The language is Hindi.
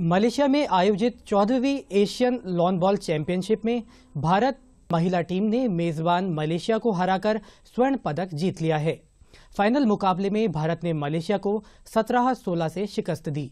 मलेशिया में आयोजित चौदहवीं एशियन लॉन बॉल चैंपियनशिप में भारत महिला टीम ने मेजबान मलेशिया को हराकर स्वर्ण पदक जीत लिया है फाइनल मुकाबले में भारत ने मलेशिया को 17-16 से शिकस्त दी